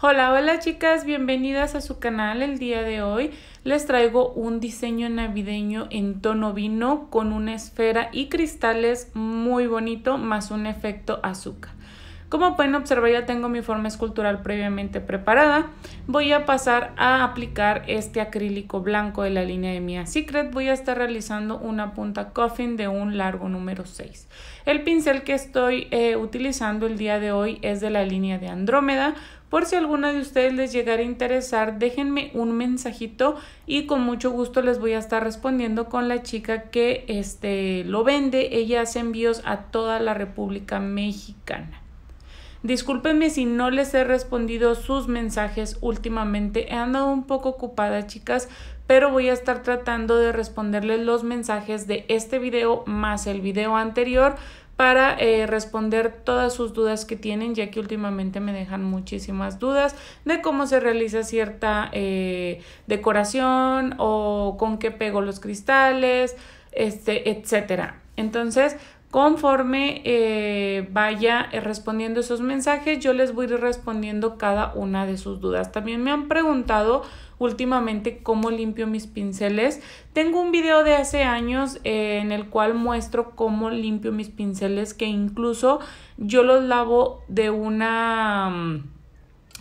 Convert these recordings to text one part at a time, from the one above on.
Hola, hola chicas, bienvenidas a su canal. El día de hoy les traigo un diseño navideño en tono vino con una esfera y cristales muy bonito más un efecto azúcar. Como pueden observar ya tengo mi forma escultural previamente preparada. Voy a pasar a aplicar este acrílico blanco de la línea de Mia Secret. Voy a estar realizando una punta coffin de un largo número 6. El pincel que estoy eh, utilizando el día de hoy es de la línea de Andrómeda. Por si alguna de ustedes les llegara a interesar, déjenme un mensajito y con mucho gusto les voy a estar respondiendo con la chica que este, lo vende. Ella hace envíos a toda la República Mexicana. Discúlpenme si no les he respondido sus mensajes últimamente. He andado un poco ocupada, chicas, pero voy a estar tratando de responderles los mensajes de este video más el video anterior para eh, responder todas sus dudas que tienen, ya que últimamente me dejan muchísimas dudas de cómo se realiza cierta eh, decoración o con qué pego los cristales, este, etcétera. Entonces, Conforme eh, vaya eh, respondiendo esos mensajes, yo les voy a respondiendo cada una de sus dudas. También me han preguntado últimamente cómo limpio mis pinceles. Tengo un video de hace años eh, en el cual muestro cómo limpio mis pinceles, que incluso yo los lavo de una, mm,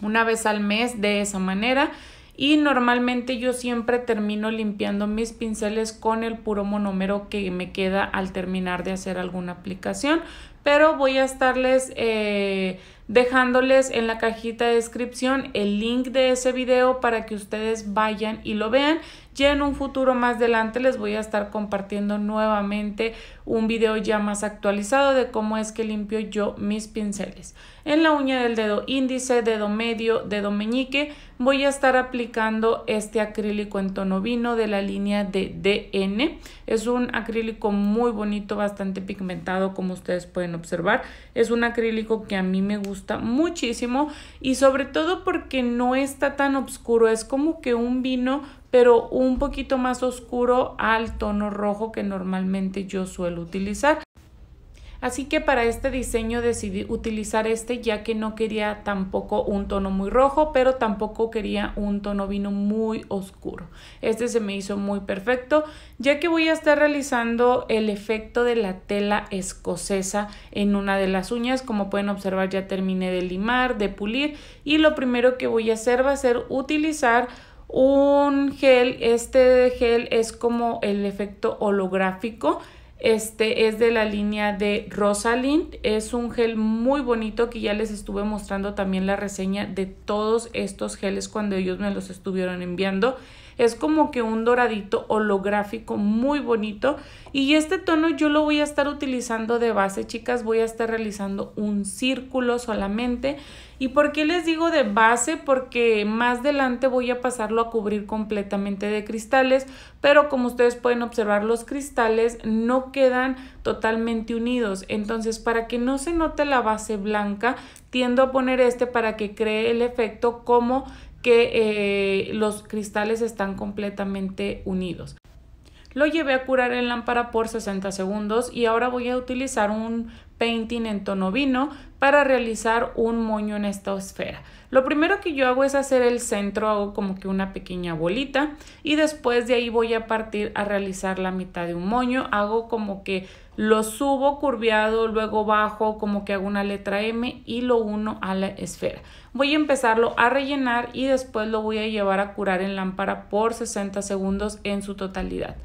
una vez al mes de esa manera y normalmente yo siempre termino limpiando mis pinceles con el puro monómero que me queda al terminar de hacer alguna aplicación pero voy a estarles eh, dejándoles en la cajita de descripción el link de ese video para que ustedes vayan y lo vean ya en un futuro más adelante les voy a estar compartiendo nuevamente un video ya más actualizado de cómo es que limpio yo mis pinceles. En la uña del dedo índice, dedo medio, dedo meñique voy a estar aplicando este acrílico en tono vino de la línea de DN. Es un acrílico muy bonito, bastante pigmentado como ustedes pueden observar. Es un acrílico que a mí me gusta muchísimo y sobre todo porque no está tan oscuro. Es como que un vino pero un poquito más oscuro al tono rojo que normalmente yo suelo utilizar. Así que para este diseño decidí utilizar este ya que no quería tampoco un tono muy rojo, pero tampoco quería un tono vino muy oscuro. Este se me hizo muy perfecto ya que voy a estar realizando el efecto de la tela escocesa en una de las uñas. Como pueden observar ya terminé de limar, de pulir y lo primero que voy a hacer va a ser utilizar un gel, este gel es como el efecto holográfico. Este es de la línea de Rosalind. Es un gel muy bonito que ya les estuve mostrando también la reseña de todos estos geles cuando ellos me los estuvieron enviando. Es como que un doradito holográfico muy bonito. Y este tono yo lo voy a estar utilizando de base, chicas. Voy a estar realizando un círculo solamente. ¿Y por qué les digo de base? Porque más adelante voy a pasarlo a cubrir completamente de cristales, pero como ustedes pueden observar, los cristales no quedan totalmente unidos. Entonces, para que no se note la base blanca, tiendo a poner este para que cree el efecto como que eh, los cristales están completamente unidos. Lo llevé a curar en lámpara por 60 segundos y ahora voy a utilizar un painting en tono vino para realizar un moño en esta esfera. Lo primero que yo hago es hacer el centro, hago como que una pequeña bolita y después de ahí voy a partir a realizar la mitad de un moño, hago como que lo subo curviado, luego bajo, como que hago una letra M y lo uno a la esfera. Voy a empezarlo a rellenar y después lo voy a llevar a curar en lámpara por 60 segundos en su totalidad.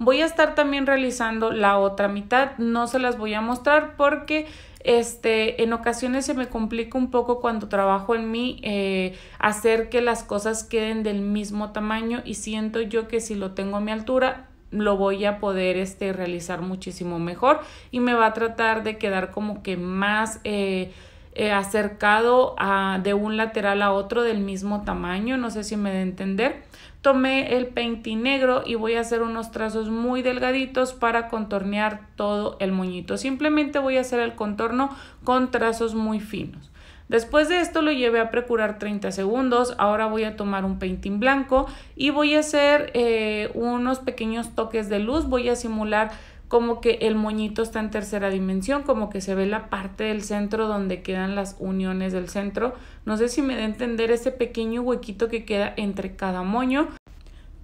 Voy a estar también realizando la otra mitad, no se las voy a mostrar porque este, en ocasiones se me complica un poco cuando trabajo en mí eh, hacer que las cosas queden del mismo tamaño y siento yo que si lo tengo a mi altura lo voy a poder este, realizar muchísimo mejor y me va a tratar de quedar como que más... Eh, eh, acercado de un lateral a otro del mismo tamaño, no sé si me de entender. Tomé el painting negro y voy a hacer unos trazos muy delgaditos para contornear todo el moñito. Simplemente voy a hacer el contorno con trazos muy finos. Después de esto lo llevé a procurar 30 segundos. Ahora voy a tomar un painting blanco y voy a hacer eh, unos pequeños toques de luz. Voy a simular como que el moñito está en tercera dimensión, como que se ve la parte del centro donde quedan las uniones del centro. No sé si me da a entender ese pequeño huequito que queda entre cada moño.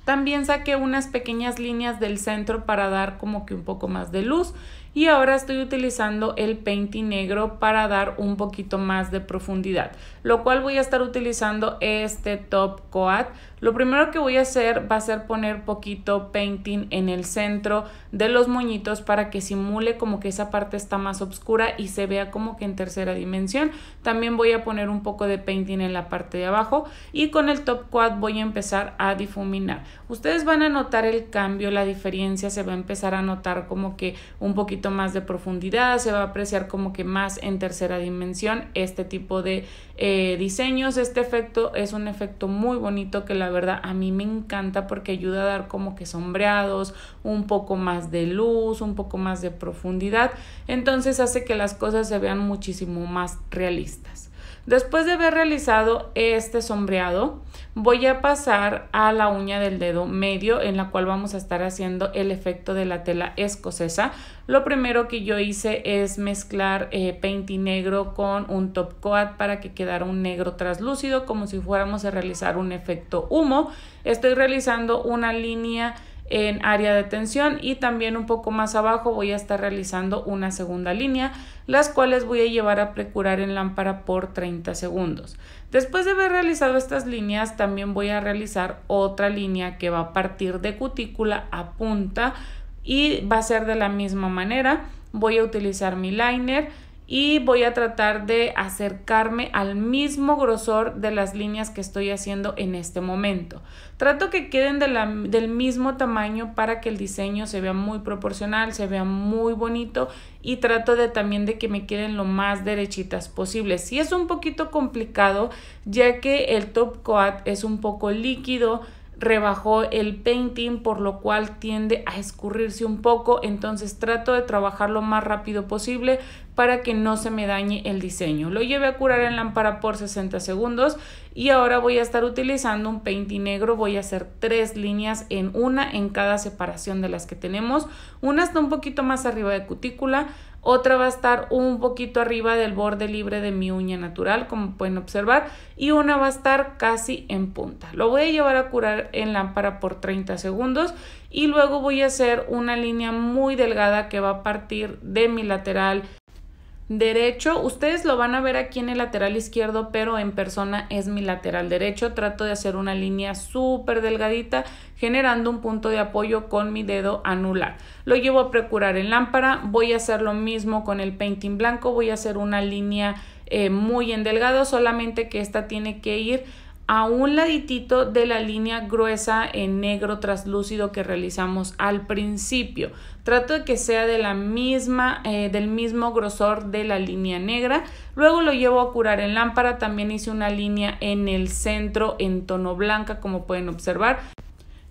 También saqué unas pequeñas líneas del centro para dar como que un poco más de luz y ahora estoy utilizando el painting negro para dar un poquito más de profundidad, lo cual voy a estar utilizando este top coat. Lo primero que voy a hacer va a ser poner poquito painting en el centro de los moñitos para que simule como que esa parte está más oscura y se vea como que en tercera dimensión. También voy a poner un poco de painting en la parte de abajo y con el top coat voy a empezar a difuminar ustedes van a notar el cambio, la diferencia, se va a empezar a notar como que un poquito más de profundidad, se va a apreciar como que más en tercera dimensión este tipo de eh, diseños. Este efecto es un efecto muy bonito que la verdad a mí me encanta porque ayuda a dar como que sombreados, un poco más de luz, un poco más de profundidad. Entonces hace que las cosas se vean muchísimo más realistas. Después de haber realizado este sombreado, voy a pasar a la uña del dedo medio en la cual vamos a estar haciendo el efecto de la tela escocesa. Lo primero que yo hice es mezclar eh, negro con un top coat para que quedara un negro traslúcido, como si fuéramos a realizar un efecto humo. Estoy realizando una línea en área de tensión y también un poco más abajo voy a estar realizando una segunda línea las cuales voy a llevar a precurar en lámpara por 30 segundos después de haber realizado estas líneas también voy a realizar otra línea que va a partir de cutícula a punta y va a ser de la misma manera voy a utilizar mi liner y voy a tratar de acercarme al mismo grosor de las líneas que estoy haciendo en este momento. Trato que queden del mismo tamaño para que el diseño se vea muy proporcional, se vea muy bonito y trato de también de que me queden lo más derechitas posible. Si es un poquito complicado ya que el top coat es un poco líquido, rebajó el painting, por lo cual tiende a escurrirse un poco, entonces trato de trabajar lo más rápido posible para que no se me dañe el diseño. Lo llevé a curar en lámpara por 60 segundos y ahora voy a estar utilizando un painting negro, voy a hacer tres líneas en una en cada separación de las que tenemos, una está un poquito más arriba de cutícula, otra va a estar un poquito arriba del borde libre de mi uña natural, como pueden observar, y una va a estar casi en punta. Lo voy a llevar a curar en lámpara por 30 segundos y luego voy a hacer una línea muy delgada que va a partir de mi lateral derecho. Ustedes lo van a ver aquí en el lateral izquierdo, pero en persona es mi lateral derecho. Trato de hacer una línea súper delgadita, generando un punto de apoyo con mi dedo anular. Lo llevo a procurar en lámpara. Voy a hacer lo mismo con el painting blanco. Voy a hacer una línea eh, muy en delgado, solamente que esta tiene que ir a un ladito de la línea gruesa en negro traslúcido que realizamos al principio. Trato de que sea de la misma, eh, del mismo grosor de la línea negra. Luego lo llevo a curar en lámpara. También hice una línea en el centro en tono blanca como pueden observar.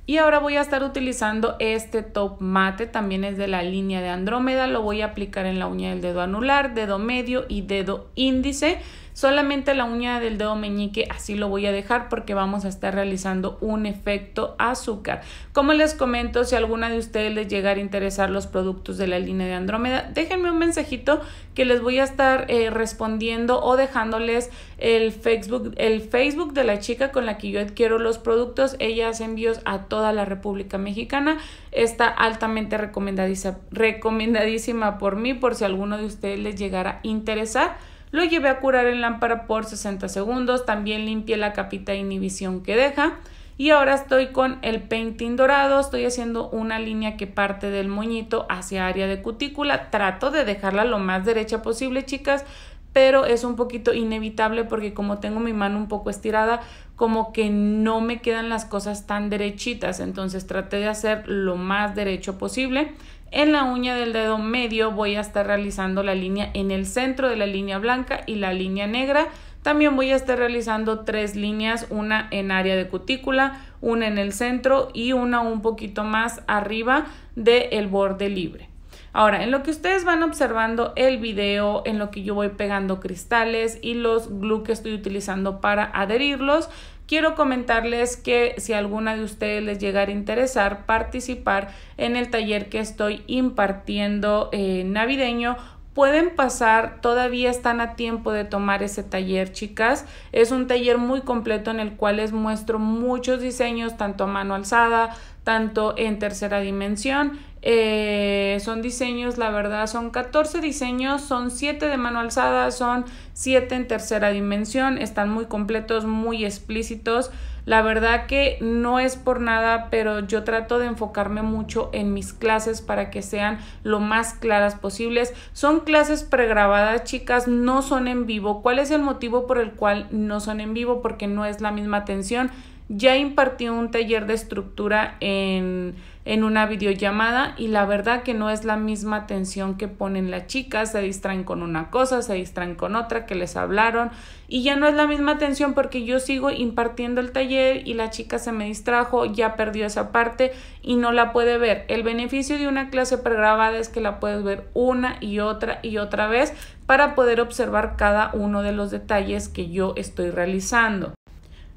Y ahora voy a estar utilizando este top mate, también es de la línea de Andrómeda, lo voy a aplicar en la uña del dedo anular, dedo medio y dedo índice. Solamente la uña del dedo meñique así lo voy a dejar porque vamos a estar realizando un efecto azúcar. Como les comento, si alguna de ustedes les llegara a interesar los productos de la línea de Andrómeda, déjenme un mensajito que les voy a estar eh, respondiendo o dejándoles el Facebook, el Facebook de la chica con la que yo adquiero los productos. Ella hace envíos a toda la República Mexicana. Está altamente recomendadísima por mí, por si alguno de ustedes les llegara a interesar. Lo llevé a curar en lámpara por 60 segundos, también limpié la capita de inhibición que deja y ahora estoy con el painting dorado, estoy haciendo una línea que parte del moñito hacia área de cutícula, trato de dejarla lo más derecha posible chicas, pero es un poquito inevitable porque como tengo mi mano un poco estirada, como que no me quedan las cosas tan derechitas, entonces traté de hacer lo más derecho posible. En la uña del dedo medio voy a estar realizando la línea en el centro de la línea blanca y la línea negra. También voy a estar realizando tres líneas, una en área de cutícula, una en el centro y una un poquito más arriba del el borde libre. Ahora, en lo que ustedes van observando el video, en lo que yo voy pegando cristales y los glue que estoy utilizando para adherirlos, quiero comentarles que si alguna de ustedes les llegara a interesar participar en el taller que estoy impartiendo eh, navideño, pueden pasar, todavía están a tiempo de tomar ese taller, chicas. Es un taller muy completo en el cual les muestro muchos diseños, tanto a mano alzada, tanto en tercera dimensión. Eh, son diseños, la verdad, son 14 diseños, son 7 de mano alzada, son 7 en tercera dimensión, están muy completos, muy explícitos. La verdad que no es por nada, pero yo trato de enfocarme mucho en mis clases para que sean lo más claras posibles. Son clases pregrabadas, chicas, no son en vivo. ¿Cuál es el motivo por el cual no son en vivo? Porque no es la misma atención ya impartió un taller de estructura en, en una videollamada y la verdad que no es la misma atención que ponen las chicas, se distraen con una cosa, se distraen con otra que les hablaron y ya no es la misma atención porque yo sigo impartiendo el taller y la chica se me distrajo, ya perdió esa parte y no la puede ver. El beneficio de una clase pregrabada es que la puedes ver una y otra y otra vez para poder observar cada uno de los detalles que yo estoy realizando.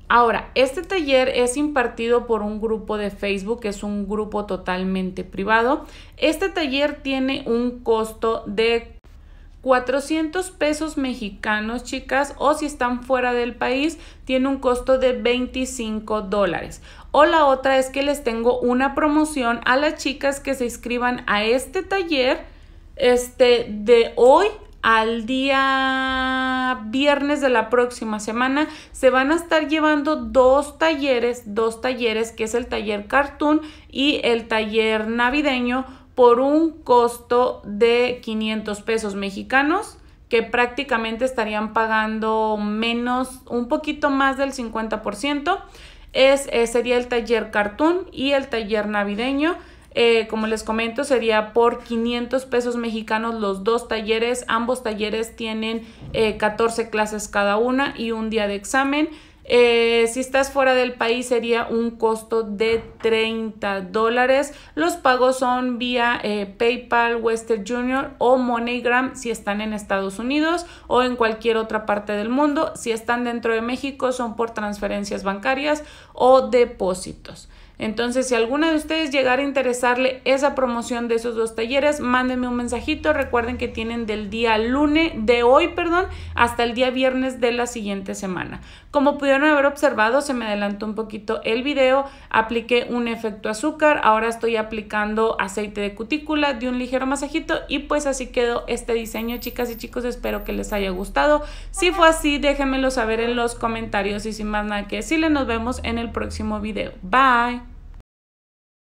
Ahora, este taller es impartido por un grupo de Facebook, es un grupo totalmente privado. Este taller tiene un costo de 400 pesos mexicanos, chicas, o si están fuera del país, tiene un costo de 25 dólares. O la otra es que les tengo una promoción a las chicas que se inscriban a este taller este, de hoy al día viernes de la próxima semana se van a estar llevando dos talleres, dos talleres que es el taller cartoon y el taller navideño por un costo de 500 pesos mexicanos que prácticamente estarían pagando menos, un poquito más del 50%. Es, eh, sería el taller cartoon y el taller navideño eh, como les comento, sería por 500 pesos mexicanos los dos talleres. Ambos talleres tienen 14 eh, clases cada una y un día de examen. Eh, si estás fuera del país sería un costo de 30 dólares. Los pagos son vía PayPal, Western Junior o MoneyGram si están en Estados Unidos o en cualquier otra parte del mundo. Si están dentro de México son por transferencias bancarias o depósitos. Entonces, si alguna de ustedes llegara a interesarle esa promoción de esos dos talleres, mándenme un mensajito. Recuerden que tienen del día lunes, de hoy, perdón, hasta el día viernes de la siguiente semana. Como pudieron haber observado, se me adelantó un poquito el video. Apliqué un efecto azúcar. Ahora estoy aplicando aceite de cutícula, de un ligero masajito y pues así quedó este diseño, chicas y chicos. Espero que les haya gustado. Si fue así, déjenmelo saber en los comentarios y sin más nada que decirle, nos vemos en el próximo video. Bye.